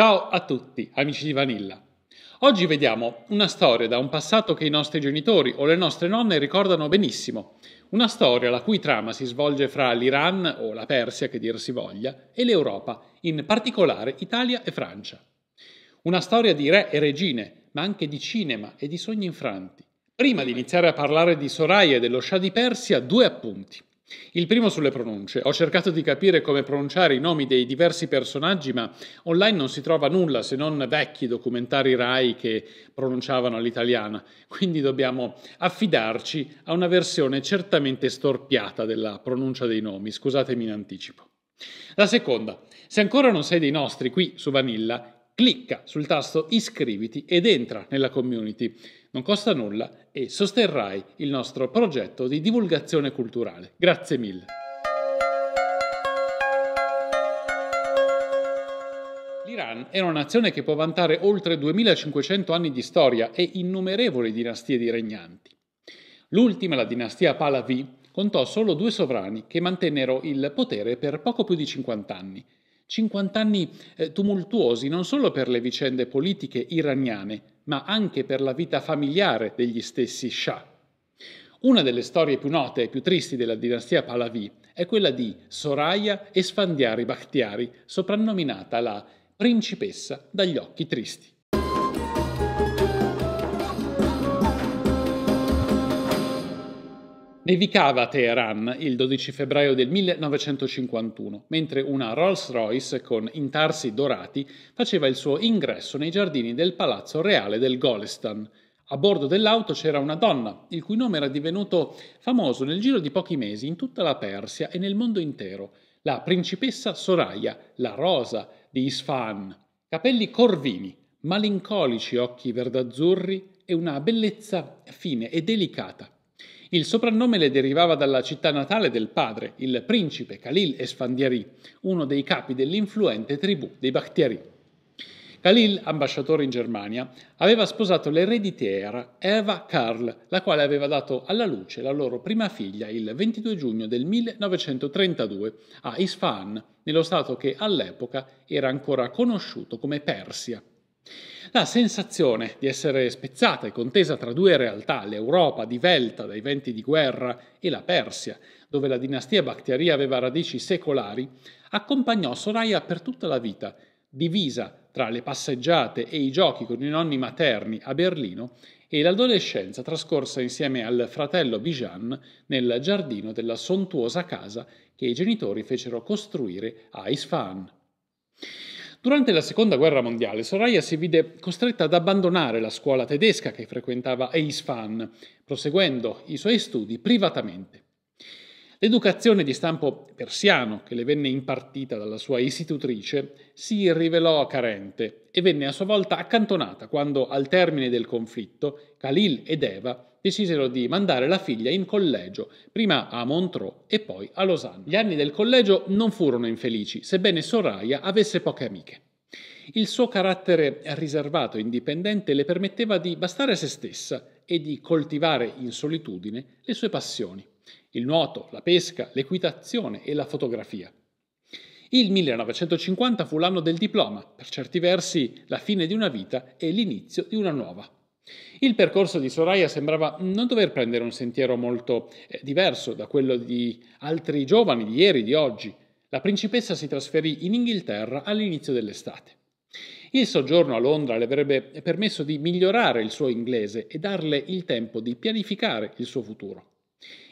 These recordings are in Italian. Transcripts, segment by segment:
Ciao a tutti, amici di Vanilla. Oggi vediamo una storia da un passato che i nostri genitori o le nostre nonne ricordano benissimo, una storia la cui trama si svolge fra l'Iran o la Persia che dir si voglia e l'Europa, in particolare Italia e Francia. Una storia di re e regine, ma anche di cinema e di sogni infranti. Prima di iniziare a parlare di Soraya e dello Shah di Persia, due appunti. Il primo sulle pronunce. Ho cercato di capire come pronunciare i nomi dei diversi personaggi, ma online non si trova nulla se non vecchi documentari RAI che pronunciavano all'italiana, quindi dobbiamo affidarci a una versione certamente storpiata della pronuncia dei nomi, scusatemi in anticipo. La seconda, se ancora non sei dei nostri qui su Vanilla, Clicca sul tasto iscriviti ed entra nella community. Non costa nulla e sosterrai il nostro progetto di divulgazione culturale. Grazie mille. L'Iran è una nazione che può vantare oltre 2500 anni di storia e innumerevoli dinastie di regnanti. L'ultima, la dinastia Pahlavi, contò solo due sovrani che mantennero il potere per poco più di 50 anni, 50 anni eh, tumultuosi non solo per le vicende politiche iraniane, ma anche per la vita familiare degli stessi Shah. Una delle storie più note e più tristi della dinastia Pahlavi è quella di Soraya Esfandiari Bakhtiari, soprannominata la principessa dagli occhi tristi. Nevicava a Teheran il 12 febbraio del 1951, mentre una Rolls-Royce con intarsi dorati faceva il suo ingresso nei giardini del Palazzo Reale del Golestan. A bordo dell'auto c'era una donna, il cui nome era divenuto famoso nel giro di pochi mesi in tutta la Persia e nel mondo intero, la principessa Soraya, la rosa di Isfahan. Capelli corvini, malincolici occhi verdazzurri e una bellezza fine e delicata il soprannome le derivava dalla città natale del padre, il principe Khalil Esfandiari, uno dei capi dell'influente tribù dei Bakhtiari. Khalil, ambasciatore in Germania, aveva sposato l'ereditiera Eva Karl, la quale aveva dato alla luce la loro prima figlia il 22 giugno del 1932 a Isfahan, nello stato che all'epoca era ancora conosciuto come Persia. La sensazione di essere spezzata e contesa tra due realtà, l'Europa divelta dai venti di guerra e la Persia, dove la dinastia Bakhtiari aveva radici secolari, accompagnò Soraya per tutta la vita, divisa tra le passeggiate e i giochi con i nonni materni a Berlino e l'adolescenza trascorsa insieme al fratello Bijan nel giardino della sontuosa casa che i genitori fecero costruire a Isfahan. Durante la seconda guerra mondiale Soraya si vide costretta ad abbandonare la scuola tedesca che frequentava a Isfahan, proseguendo i suoi studi privatamente. L'educazione di stampo persiano che le venne impartita dalla sua istitutrice si rivelò carente e venne a sua volta accantonata quando, al termine del conflitto, Khalil ed Eva decisero di mandare la figlia in collegio, prima a Montreux e poi a Lausanne. Gli anni del collegio non furono infelici, sebbene Soraya avesse poche amiche. Il suo carattere riservato e indipendente le permetteva di bastare a se stessa e di coltivare in solitudine le sue passioni, il nuoto, la pesca, l'equitazione e la fotografia. Il 1950 fu l'anno del diploma, per certi versi la fine di una vita e l'inizio di una nuova. Il percorso di Soraya sembrava non dover prendere un sentiero molto eh, diverso da quello di altri giovani di ieri, e di oggi. La principessa si trasferì in Inghilterra all'inizio dell'estate. Il soggiorno a Londra le avrebbe permesso di migliorare il suo inglese e darle il tempo di pianificare il suo futuro.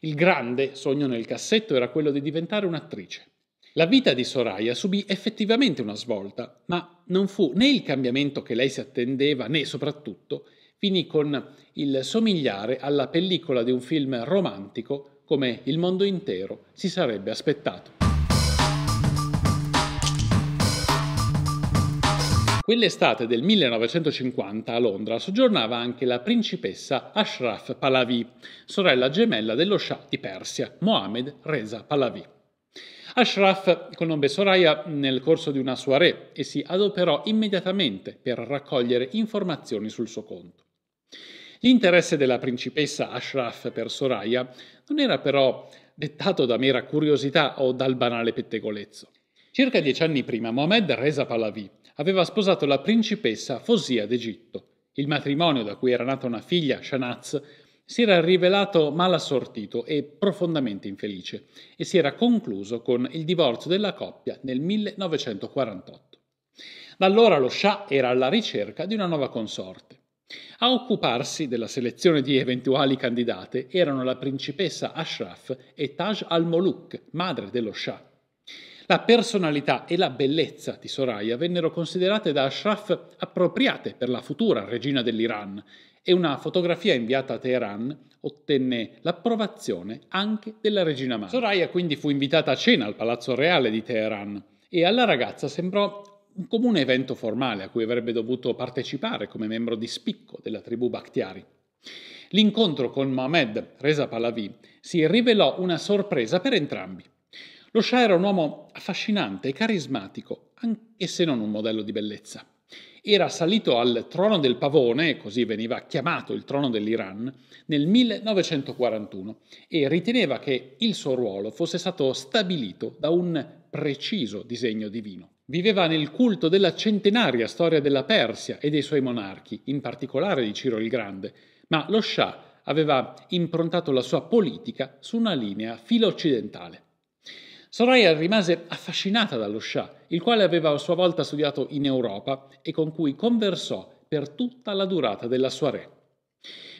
Il grande sogno nel cassetto era quello di diventare un'attrice. La vita di Soraya subì effettivamente una svolta, ma non fu né il cambiamento che lei si attendeva né, soprattutto, finì con il somigliare alla pellicola di un film romantico come il mondo intero si sarebbe aspettato. Quell'estate del 1950 a Londra soggiornava anche la principessa Ashraf Pahlavi, sorella gemella dello scià di Persia, Mohammed Reza Pahlavi. Ashraf conobbe Soraya nel corso di una soirée e si adoperò immediatamente per raccogliere informazioni sul suo conto. L'interesse della principessa Ashraf per Soraya non era però dettato da mera curiosità o dal banale pettegolezzo. Circa dieci anni prima Mohamed Reza Pahlavi aveva sposato la principessa Fosia d'Egitto. Il matrimonio da cui era nata una figlia, Shanaz, si era rivelato mal assortito e profondamente infelice e si era concluso con il divorzio della coppia nel 1948. Da allora lo Shah era alla ricerca di una nuova consorte. A occuparsi della selezione di eventuali candidate erano la principessa Ashraf e Taj al-Moluk, madre dello Shah. La personalità e la bellezza di Soraya vennero considerate da Ashraf appropriate per la futura regina dell'Iran e una fotografia inviata a Teheran ottenne l'approvazione anche della regina madre. Soraya quindi fu invitata a cena al Palazzo Reale di Teheran e alla ragazza sembrò un comune evento formale a cui avrebbe dovuto partecipare come membro di spicco della tribù Bakhtiari. L'incontro con Mohamed Reza Pahlavi si rivelò una sorpresa per entrambi. Lo Shah era un uomo affascinante e carismatico, anche se non un modello di bellezza. Era salito al trono del pavone, così veniva chiamato il trono dell'Iran, nel 1941 e riteneva che il suo ruolo fosse stato stabilito da un preciso disegno divino viveva nel culto della centenaria storia della Persia e dei suoi monarchi, in particolare di Ciro il Grande, ma lo Shah aveva improntato la sua politica su una linea filo-occidentale. Soraya rimase affascinata dallo Shah, il quale aveva a sua volta studiato in Europa e con cui conversò per tutta la durata della sua re.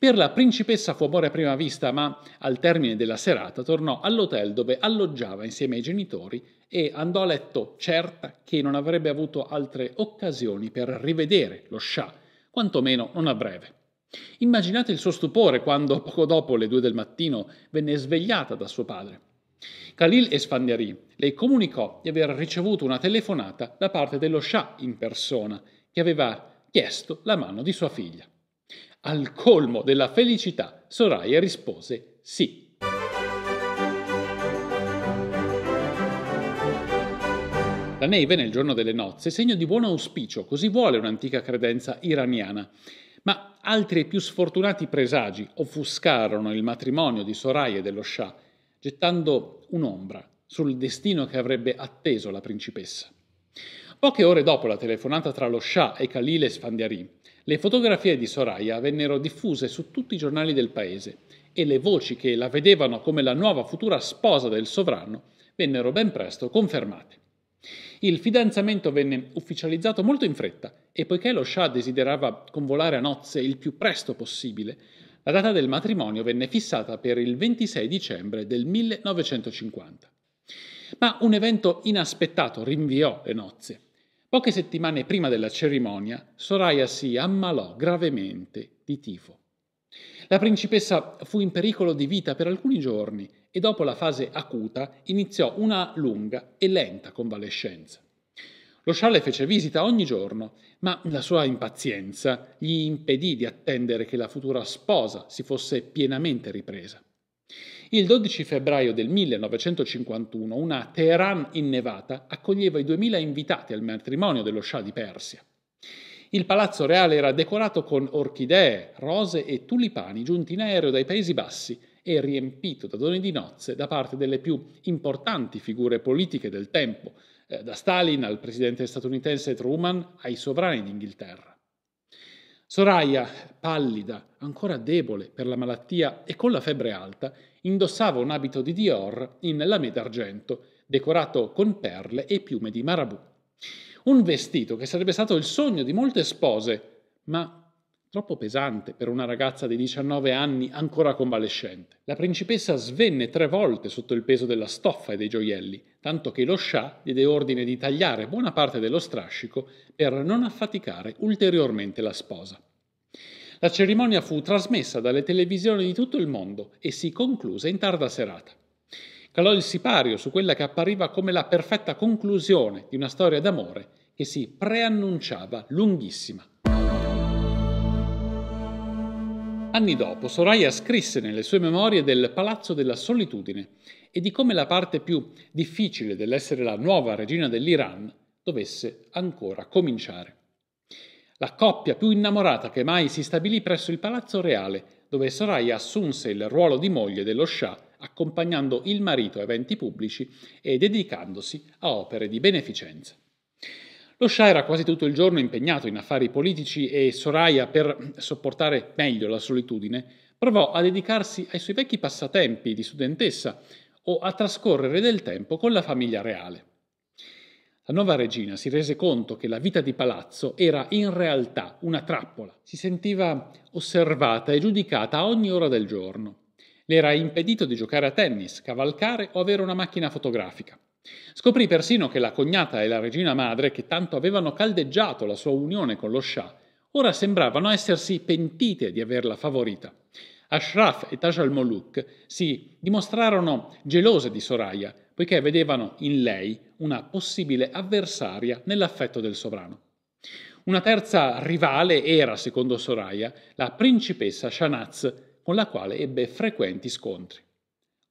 Per la principessa fu amore a prima vista, ma al termine della serata tornò all'hotel dove alloggiava insieme ai genitori e andò a letto certa che non avrebbe avuto altre occasioni per rivedere lo scià, quantomeno non a breve. Immaginate il suo stupore quando, poco dopo le due del mattino, venne svegliata da suo padre. Khalil Esfandiari le comunicò di aver ricevuto una telefonata da parte dello scià in persona, che aveva chiesto la mano di sua figlia. Al colmo della felicità, Soraya rispose sì. La neve nel giorno delle nozze è segno di buon auspicio, così vuole un'antica credenza iraniana. Ma altri e più sfortunati presagi offuscarono il matrimonio di Soraya e dello Shah, gettando un'ombra sul destino che avrebbe atteso la principessa. Poche ore dopo la telefonata tra lo Shah e Khalil Sfandiari, le fotografie di Soraya vennero diffuse su tutti i giornali del paese e le voci che la vedevano come la nuova futura sposa del sovrano vennero ben presto confermate. Il fidanzamento venne ufficializzato molto in fretta e poiché lo Shah desiderava convolare a nozze il più presto possibile, la data del matrimonio venne fissata per il 26 dicembre del 1950. Ma un evento inaspettato rinviò le nozze Poche settimane prima della cerimonia, Soraya si ammalò gravemente di tifo. La principessa fu in pericolo di vita per alcuni giorni e dopo la fase acuta iniziò una lunga e lenta convalescenza. Lo scialle fece visita ogni giorno, ma la sua impazienza gli impedì di attendere che la futura sposa si fosse pienamente ripresa. Il 12 febbraio del 1951 una Teheran innevata accoglieva i 2000 invitati al matrimonio dello Shah di Persia. Il palazzo reale era decorato con orchidee, rose e tulipani giunti in aereo dai Paesi Bassi e riempito da doni di nozze da parte delle più importanti figure politiche del tempo, eh, da Stalin al presidente statunitense Truman ai sovrani d'Inghilterra. Soraya, pallida, ancora debole per la malattia e con la febbre alta, indossava un abito di Dior in lame d'argento, decorato con perle e piume di marabù. Un vestito che sarebbe stato il sogno di molte spose, ma troppo pesante per una ragazza di 19 anni ancora convalescente. La principessa svenne tre volte sotto il peso della stoffa e dei gioielli, tanto che lo scià diede ordine di tagliare buona parte dello strascico per non affaticare ulteriormente la sposa. La cerimonia fu trasmessa dalle televisioni di tutto il mondo e si concluse in tarda serata. Calò il sipario su quella che appariva come la perfetta conclusione di una storia d'amore che si preannunciava lunghissima. Anni dopo, Soraya scrisse nelle sue memorie del Palazzo della Solitudine e di come la parte più difficile dell'essere la nuova regina dell'Iran dovesse ancora cominciare la coppia più innamorata che mai si stabilì presso il Palazzo Reale, dove Soraya assunse il ruolo di moglie dello scià, accompagnando il marito a eventi pubblici e dedicandosi a opere di beneficenza. Lo scià era quasi tutto il giorno impegnato in affari politici e Soraya, per sopportare meglio la solitudine, provò a dedicarsi ai suoi vecchi passatempi di studentessa o a trascorrere del tempo con la famiglia reale. La nuova regina si rese conto che la vita di palazzo era in realtà una trappola. Si sentiva osservata e giudicata a ogni ora del giorno. Le era impedito di giocare a tennis, cavalcare o avere una macchina fotografica. Scoprì persino che la cognata e la regina madre, che tanto avevano caldeggiato la sua unione con lo scià, ora sembravano essersi pentite di averla favorita. Ashraf e Taj al-Moluk si dimostrarono gelose di Soraya, poiché vedevano in lei una possibile avversaria nell'affetto del sovrano. Una terza rivale era, secondo Soraya, la principessa Shanaz, con la quale ebbe frequenti scontri.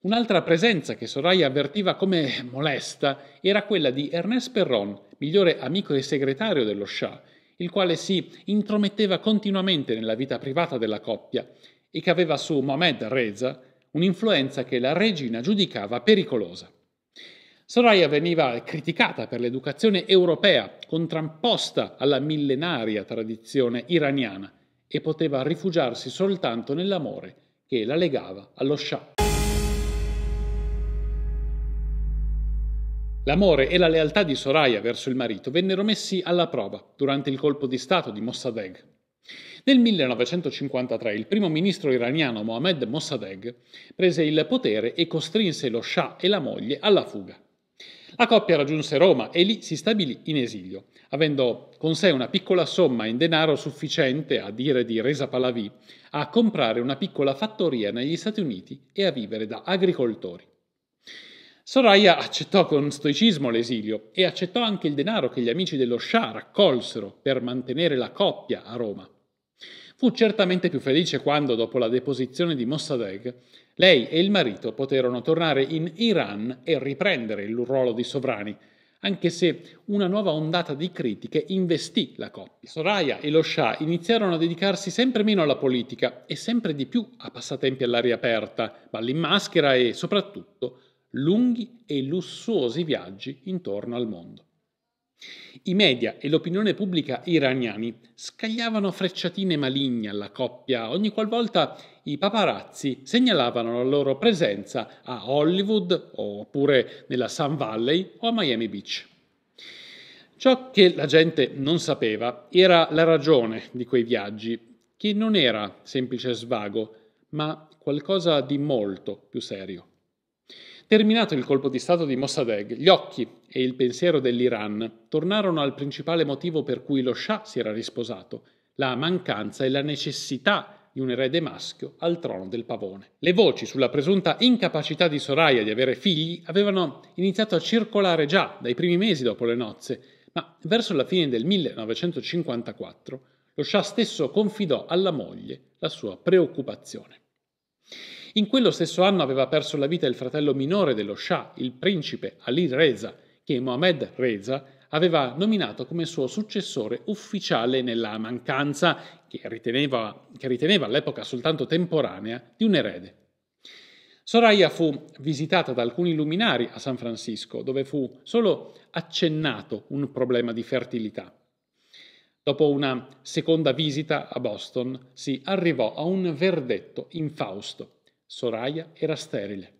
Un'altra presenza che Soraya avvertiva come molesta era quella di Ernest Perron, migliore amico e segretario dello Shah, il quale si intrometteva continuamente nella vita privata della coppia e che aveva su Mohammed Reza un'influenza che la regina giudicava pericolosa. Soraya veniva criticata per l'educazione europea, contrapposta alla millenaria tradizione iraniana, e poteva rifugiarsi soltanto nell'amore che la legava allo scià. L'amore e la lealtà di Soraya verso il marito vennero messi alla prova durante il colpo di Stato di Mossadegh. Nel 1953 il primo ministro iraniano Mohammad Mossadegh prese il potere e costrinse lo scià e la moglie alla fuga. La coppia raggiunse Roma e lì si stabilì in esilio, avendo con sé una piccola somma in denaro sufficiente, a dire di Resa Pahlavi, a comprare una piccola fattoria negli Stati Uniti e a vivere da agricoltori. Soraya accettò con stoicismo l'esilio e accettò anche il denaro che gli amici dello Shah raccolsero per mantenere la coppia a Roma. Fu certamente più felice quando, dopo la deposizione di Mossadegh, lei e il marito poterono tornare in Iran e riprendere il ruolo di sovrani, anche se una nuova ondata di critiche investì la coppia. Soraya e lo Shah iniziarono a dedicarsi sempre meno alla politica e sempre di più a passatempi all'aria aperta, balli in maschera e, soprattutto, lunghi e lussuosi viaggi intorno al mondo. I media e l'opinione pubblica iraniani scagliavano frecciatine maligne alla coppia ogni qualvolta i paparazzi segnalavano la loro presenza a Hollywood oppure nella Sun Valley o a Miami Beach. Ciò che la gente non sapeva era la ragione di quei viaggi, che non era semplice svago, ma qualcosa di molto più serio. Terminato il colpo di Stato di Mossadegh, gli occhi e il pensiero dell'Iran tornarono al principale motivo per cui lo Shah si era risposato, la mancanza e la necessità di un erede maschio al trono del pavone. Le voci sulla presunta incapacità di Soraya di avere figli avevano iniziato a circolare già dai primi mesi dopo le nozze, ma verso la fine del 1954 lo Shah stesso confidò alla moglie la sua preoccupazione. In quello stesso anno aveva perso la vita il fratello minore dello Shah, il principe Ali Reza, che Mohammed Reza aveva nominato come suo successore ufficiale nella mancanza, che riteneva, che riteneva all'epoca soltanto temporanea, di un erede. Soraya fu visitata da alcuni luminari a San Francisco, dove fu solo accennato un problema di fertilità. Dopo una seconda visita a Boston si arrivò a un verdetto infausto. Soraya era sterile.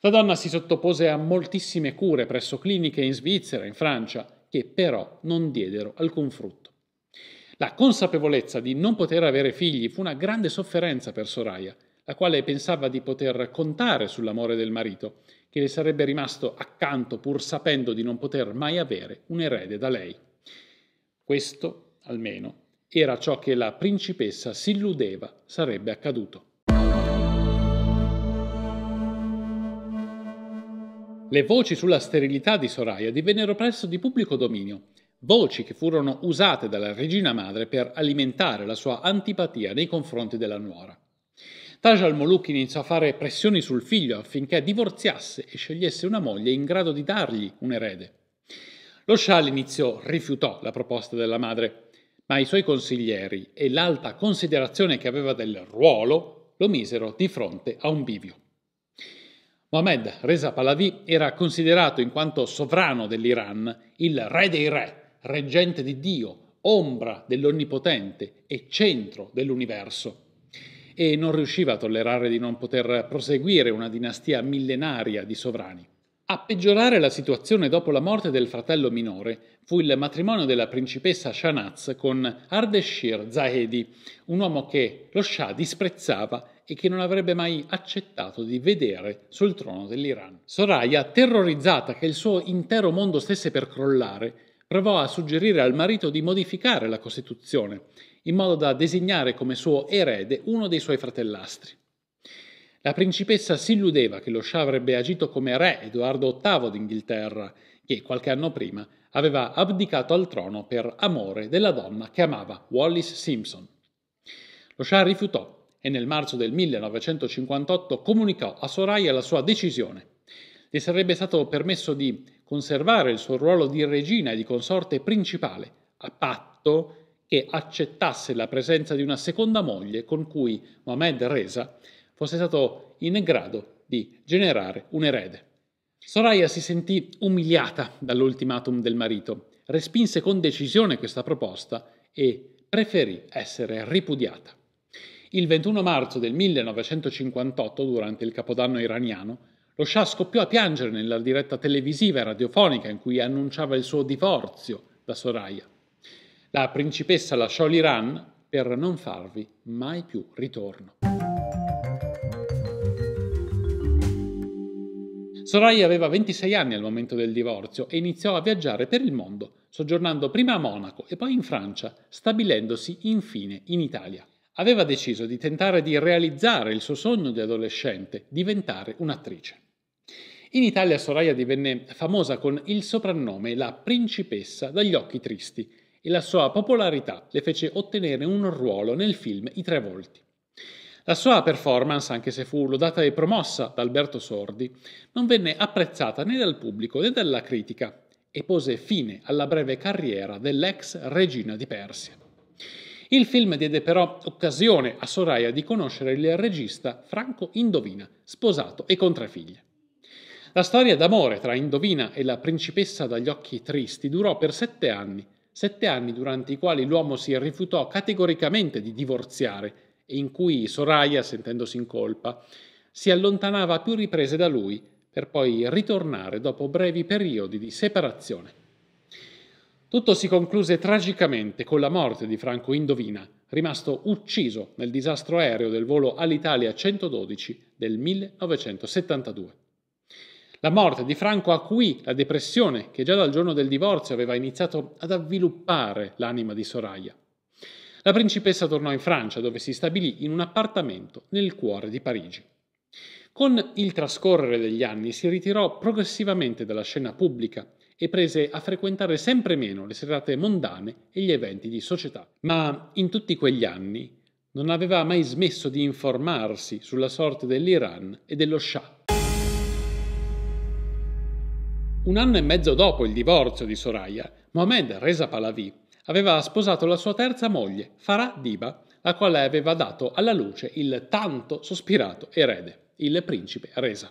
La donna si sottopose a moltissime cure presso cliniche in Svizzera, e in Francia, che però non diedero alcun frutto. La consapevolezza di non poter avere figli fu una grande sofferenza per Soraya, la quale pensava di poter contare sull'amore del marito, che le sarebbe rimasto accanto pur sapendo di non poter mai avere un erede da lei. Questo, almeno, era ciò che la principessa si illudeva sarebbe accaduto. Le voci sulla sterilità di Soraya divennero presto di pubblico dominio, voci che furono usate dalla regina madre per alimentare la sua antipatia nei confronti della nuora. Taj al-Muluk iniziò a fare pressioni sul figlio affinché divorziasse e scegliesse una moglie in grado di dargli un erede. Lo scià all'inizio rifiutò la proposta della madre, ma i suoi consiglieri e l'alta considerazione che aveva del ruolo lo misero di fronte a un bivio. Mohammed Reza Pahlavi era considerato in quanto sovrano dell'Iran il re dei re, reggente di Dio, ombra dell'Onnipotente e centro dell'universo. E non riusciva a tollerare di non poter proseguire una dinastia millenaria di sovrani. A peggiorare la situazione dopo la morte del fratello minore fu il matrimonio della principessa Shanaz con Ardeshir Zahedi, un uomo che lo Shah disprezzava e che non avrebbe mai accettato di vedere sul trono dell'Iran. Soraya, terrorizzata che il suo intero mondo stesse per crollare, provò a suggerire al marito di modificare la Costituzione, in modo da designare come suo erede uno dei suoi fratellastri. La principessa si illudeva che lo Shah avrebbe agito come re Edoardo VIII d'Inghilterra, che qualche anno prima aveva abdicato al trono per amore della donna che amava, Wallis Simpson. Lo Shah rifiutò e nel marzo del 1958 comunicò a Soraya la sua decisione. Le sarebbe stato permesso di conservare il suo ruolo di regina e di consorte principale, a patto che accettasse la presenza di una seconda moglie con cui Mohamed Reza fosse stato in grado di generare un erede. Soraya si sentì umiliata dall'ultimatum del marito, respinse con decisione questa proposta e preferì essere ripudiata. Il 21 marzo del 1958, durante il capodanno iraniano, lo Shah scoppiò a piangere nella diretta televisiva e radiofonica in cui annunciava il suo divorzio da Soraya. La principessa lasciò l'Iran per non farvi mai più ritorno. Soraya aveva 26 anni al momento del divorzio e iniziò a viaggiare per il mondo, soggiornando prima a Monaco e poi in Francia, stabilendosi infine in Italia aveva deciso di tentare di realizzare il suo sogno di adolescente, diventare un'attrice. In Italia Soraya divenne famosa con il soprannome La principessa dagli occhi tristi e la sua popolarità le fece ottenere un ruolo nel film I Tre Volti. La sua performance, anche se fu lodata e promossa da Alberto Sordi, non venne apprezzata né dal pubblico né dalla critica e pose fine alla breve carriera dell'ex regina di Persia. Il film diede però occasione a Soraya di conoscere il regista Franco Indovina, sposato e con tre figlie. La storia d'amore tra Indovina e la principessa dagli occhi tristi durò per sette anni, sette anni durante i quali l'uomo si rifiutò categoricamente di divorziare e in cui Soraya, sentendosi in colpa, si allontanava a più riprese da lui per poi ritornare dopo brevi periodi di separazione. Tutto si concluse tragicamente con la morte di Franco Indovina, rimasto ucciso nel disastro aereo del volo Alitalia 112 del 1972. La morte di Franco acuì la depressione che già dal giorno del divorzio aveva iniziato ad avviluppare l'anima di Soraya. La principessa tornò in Francia dove si stabilì in un appartamento nel cuore di Parigi. Con il trascorrere degli anni si ritirò progressivamente dalla scena pubblica e prese a frequentare sempre meno le serate mondane e gli eventi di società. Ma in tutti quegli anni non aveva mai smesso di informarsi sulla sorte dell'Iran e dello Shah. Un anno e mezzo dopo il divorzio di Soraya, Mohamed Reza Pahlavi aveva sposato la sua terza moglie, Farah Diba, la quale aveva dato alla luce il tanto sospirato erede, il principe Reza.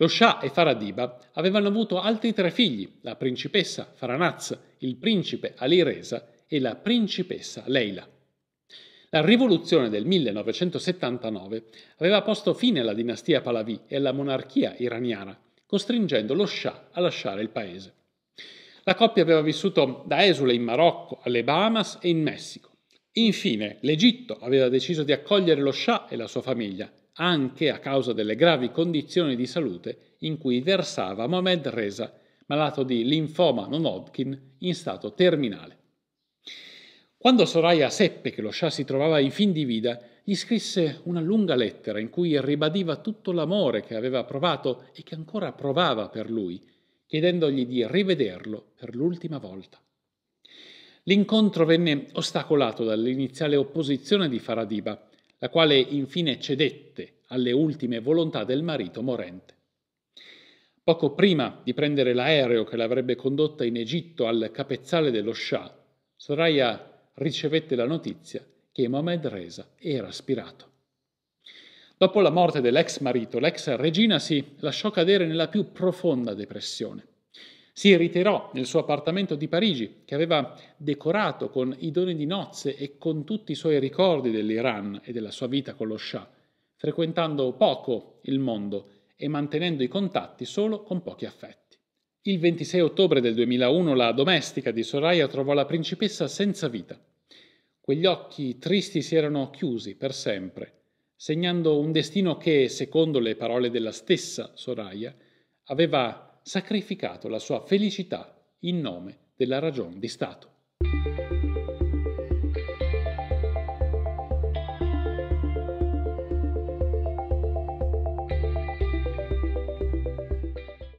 Lo Shah e Faradiba avevano avuto altri tre figli, la principessa Faranaz, il principe Ali Reza e la principessa Leila. La rivoluzione del 1979 aveva posto fine alla dinastia Pahlavi e alla monarchia iraniana, costringendo lo Shah a lasciare il paese. La coppia aveva vissuto da esule in Marocco, alle Bahamas e in Messico. Infine, l'Egitto aveva deciso di accogliere lo Shah e la sua famiglia anche a causa delle gravi condizioni di salute in cui versava Mohamed Reza, malato di linfoma non Hodgkin in stato terminale. Quando Soraya seppe che lo scià si trovava in fin di vita, gli scrisse una lunga lettera in cui ribadiva tutto l'amore che aveva provato e che ancora provava per lui, chiedendogli di rivederlo per l'ultima volta. L'incontro venne ostacolato dall'iniziale opposizione di Faradiba, la quale infine cedette alle ultime volontà del marito morente. Poco prima di prendere l'aereo che l'avrebbe condotta in Egitto al capezzale dello Shah, Soraya ricevette la notizia che Mohamed Reza era spirato. Dopo la morte dell'ex marito, l'ex regina si lasciò cadere nella più profonda depressione. Si ritirò nel suo appartamento di Parigi, che aveva decorato con i doni di nozze e con tutti i suoi ricordi dell'Iran e della sua vita con lo Shah, frequentando poco il mondo e mantenendo i contatti solo con pochi affetti. Il 26 ottobre del 2001 la domestica di Soraya trovò la principessa senza vita. Quegli occhi tristi si erano chiusi per sempre, segnando un destino che, secondo le parole della stessa Soraya, aveva sacrificato la sua felicità in nome della ragione di Stato.